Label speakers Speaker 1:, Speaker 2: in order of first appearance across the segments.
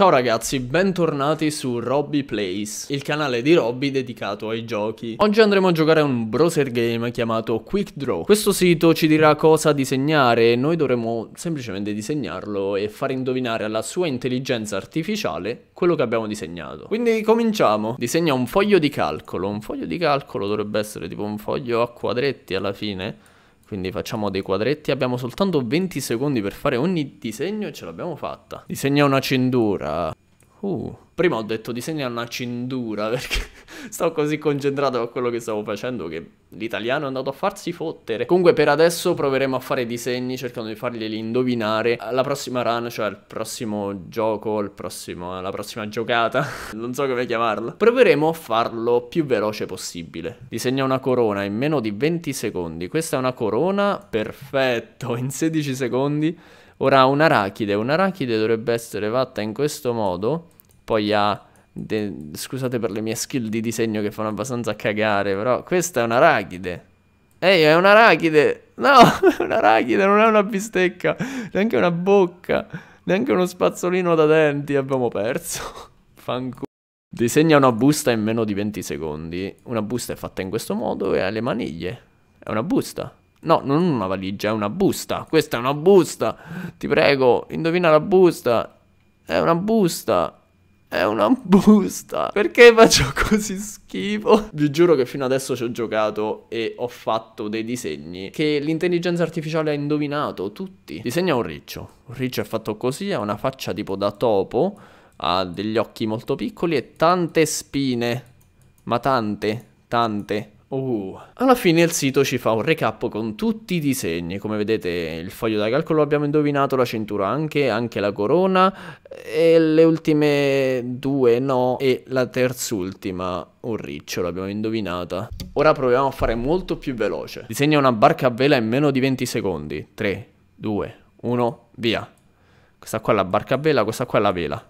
Speaker 1: Ciao ragazzi, bentornati su Robby Plays, il canale di Robby dedicato ai giochi. Oggi andremo a giocare a un browser game chiamato Quick Draw. Questo sito ci dirà cosa disegnare e noi dovremo semplicemente disegnarlo e far indovinare alla sua intelligenza artificiale quello che abbiamo disegnato. Quindi cominciamo. Disegna un foglio di calcolo. Un foglio di calcolo dovrebbe essere tipo un foglio a quadretti alla fine quindi facciamo dei quadretti, abbiamo soltanto 20 secondi per fare ogni disegno e ce l'abbiamo fatta. Disegna una cintura, Uh, prima ho detto disegna una cindura perché stavo così concentrato a quello che stavo facendo che l'italiano è andato a farsi fottere. Comunque per adesso proveremo a fare i disegni cercando di farglieli indovinare. La prossima run, cioè il prossimo gioco, il prossimo, la prossima giocata, non so come chiamarla. Proveremo a farlo più veloce possibile. Disegna una corona in meno di 20 secondi. Questa è una corona, perfetto, in 16 secondi. Ora un'arachide, arachide, dovrebbe essere fatta in questo modo poi ha... De... Scusate per le mie skill di disegno che fanno abbastanza cagare, però questa è un'arachide. Ehi, è un'arachide! No, è un'arachide, non è una bistecca, neanche una bocca, neanche uno spazzolino da denti, abbiamo perso. Fanculo. Disegna una busta in meno di 20 secondi. Una busta è fatta in questo modo e ha le maniglie. È una busta. No, non una valigia, è una busta. Questa è una busta. Ti prego, indovina la busta. È una busta. È una busta. Perché faccio così schifo? Vi giuro che fino adesso ci ho giocato e ho fatto dei disegni che l'intelligenza artificiale ha indovinato, tutti. Disegna un riccio. Un riccio è fatto così, ha una faccia tipo da topo, ha degli occhi molto piccoli e tante spine. Ma tante, tante. Uh. Alla fine il sito ci fa un recap con tutti i disegni, come vedete il foglio da calcolo abbiamo indovinato, la cintura anche, anche la corona e le ultime due no e la terz'ultima un riccio, l'abbiamo indovinata. Ora proviamo a fare molto più veloce. Disegna una barca a vela in meno di 20 secondi. 3, 2, 1, via. Questa qua è la barca a vela, questa qua è la vela.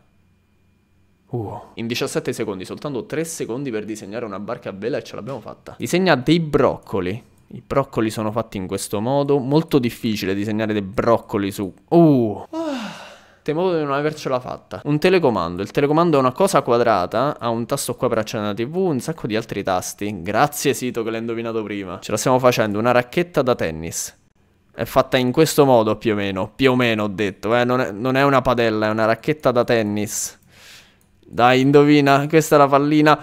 Speaker 1: Uh. In 17 secondi, soltanto 3 secondi per disegnare una barca a vela e ce l'abbiamo fatta. Disegna dei broccoli. I broccoli sono fatti in questo modo. Molto difficile disegnare dei broccoli su... Uh. Ah. Temo di non avercela fatta. Un telecomando. Il telecomando è una cosa quadrata. Ha un tasto qua per accendere la TV, un sacco di altri tasti. Grazie, Sito, che l'hai indovinato prima. Ce la stiamo facendo. Una racchetta da tennis. È fatta in questo modo, più o meno. Più o meno, ho detto. Eh? Non, è, non è una padella, è una racchetta da tennis. Dai, indovina, questa è la pallina.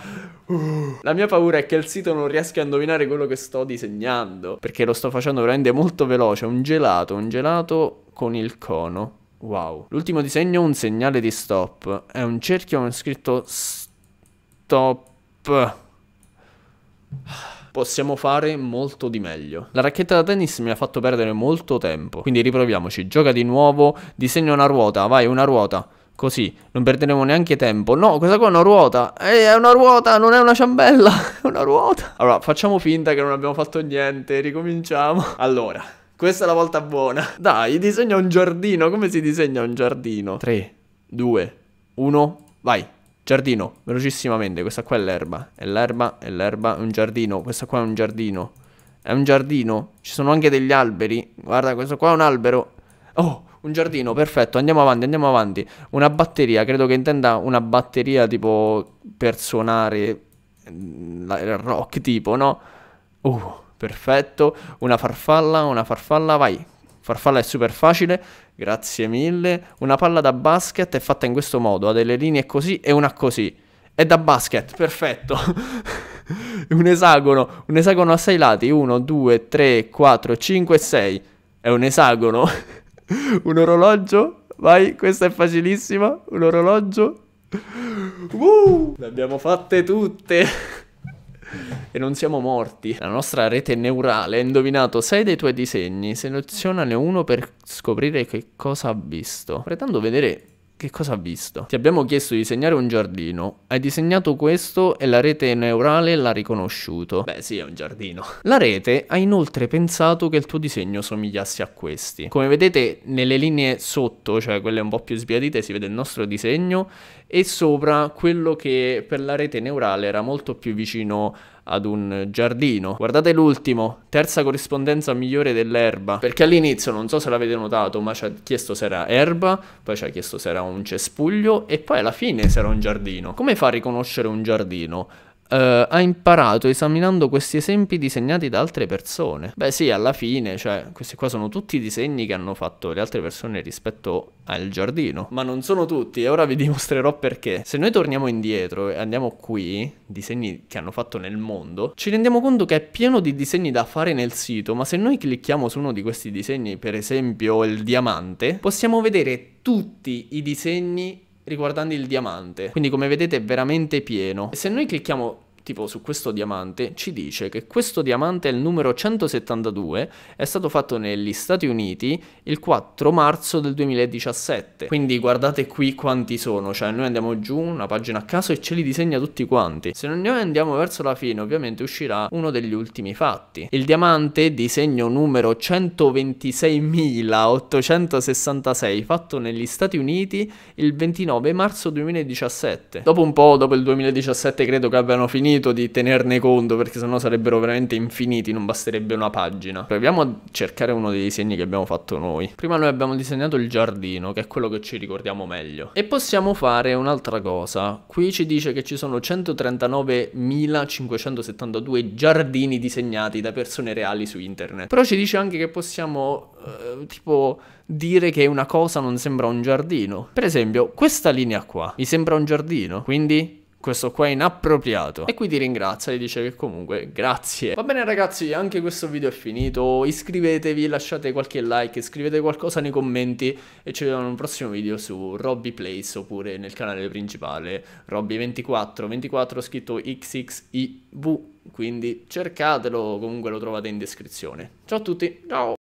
Speaker 1: La mia paura è che il sito non riesca a indovinare quello che sto disegnando. Perché lo sto facendo veramente molto veloce. Un gelato, un gelato con il cono. Wow. L'ultimo disegno, un segnale di stop. È un cerchio con scritto stop. Possiamo fare molto di meglio. La racchetta da tennis mi ha fatto perdere molto tempo. Quindi riproviamoci. Gioca di nuovo. Disegna una ruota. Vai, una ruota. Così, non perderemo neanche tempo. No, questa qua è una ruota. Eh, è una ruota, non è una ciambella. È una ruota. Allora, facciamo finta che non abbiamo fatto niente. Ricominciamo. Allora, questa è la volta buona. Dai, disegna un giardino. Come si disegna un giardino? 3, 2, 1, vai. Giardino, velocissimamente. Questa qua è l'erba. È l'erba, è l'erba, è un giardino. Questa qua è un giardino. È un giardino. Ci sono anche degli alberi. Guarda, questo qua è un albero. Oh, un giardino, perfetto, andiamo avanti, andiamo avanti. Una batteria, credo che intenda una batteria tipo per suonare mm, il rock tipo, no? Uh, perfetto. Una farfalla, una farfalla, vai. Farfalla è super facile, grazie mille. Una palla da basket è fatta in questo modo, ha delle linee così e una così. È da basket, perfetto. un esagono, un esagono a sei lati, 1, 2, 3, 4, 5 e 6. È un esagono. Un orologio? Vai, questa è facilissima. Un orologio. Uh, le abbiamo fatte tutte. e non siamo morti. La nostra rete neurale ha indovinato sei dei tuoi disegni. Selezionane uno per scoprire che cosa ha visto. Pretendo vedere che cosa ha visto? Ti abbiamo chiesto di disegnare un giardino. Hai disegnato questo e la rete neurale l'ha riconosciuto. Beh sì, è un giardino. La rete ha inoltre pensato che il tuo disegno somigliasse a questi. Come vedete nelle linee sotto, cioè quelle un po' più sbiadite, si vede il nostro disegno e sopra quello che per la rete neurale era molto più vicino ad un giardino. Guardate l'ultimo, terza corrispondenza migliore dell'erba, perché all'inizio, non so se l'avete notato, ma ci ha chiesto se era erba, poi ci ha chiesto se era un cespuglio e poi alla fine se era un giardino. Come fa a riconoscere un giardino? Uh, ha imparato esaminando questi esempi disegnati da altre persone. Beh sì, alla fine, cioè, questi qua sono tutti i disegni che hanno fatto le altre persone rispetto al giardino, ma non sono tutti e ora vi dimostrerò perché. Se noi torniamo indietro e andiamo qui, disegni che hanno fatto nel mondo, ci rendiamo conto che è pieno di disegni da fare nel sito, ma se noi clicchiamo su uno di questi disegni, per esempio il diamante, possiamo vedere tutti i disegni riguardando il diamante. Quindi come vedete è veramente pieno. E se noi clicchiamo tipo su questo diamante, ci dice che questo diamante, è il numero 172, è stato fatto negli Stati Uniti il 4 marzo del 2017. Quindi guardate qui quanti sono, cioè noi andiamo giù una pagina a caso e ce li disegna tutti quanti. Se noi andiamo verso la fine, ovviamente uscirà uno degli ultimi fatti. Il diamante, disegno numero 126.866, fatto negli Stati Uniti il 29 marzo 2017. Dopo un po', dopo il 2017, credo che abbiano finito finito di tenerne conto perché sennò sarebbero veramente infiniti, non basterebbe una pagina. Proviamo a cercare uno dei disegni che abbiamo fatto noi. Prima noi abbiamo disegnato il giardino, che è quello che ci ricordiamo meglio. E possiamo fare un'altra cosa. Qui ci dice che ci sono 139.572 giardini disegnati da persone reali su internet. Però ci dice anche che possiamo, eh, tipo, dire che una cosa non sembra un giardino. Per esempio, questa linea qua mi sembra un giardino, quindi questo qua è inappropriato e qui ti ringrazia e dice che comunque grazie va bene ragazzi anche questo video è finito iscrivetevi lasciate qualche like scrivete qualcosa nei commenti e ci vediamo in un prossimo video su Robby Place oppure nel canale principale Robby24 24 scritto XXIV quindi cercatelo comunque lo trovate in descrizione ciao a tutti ciao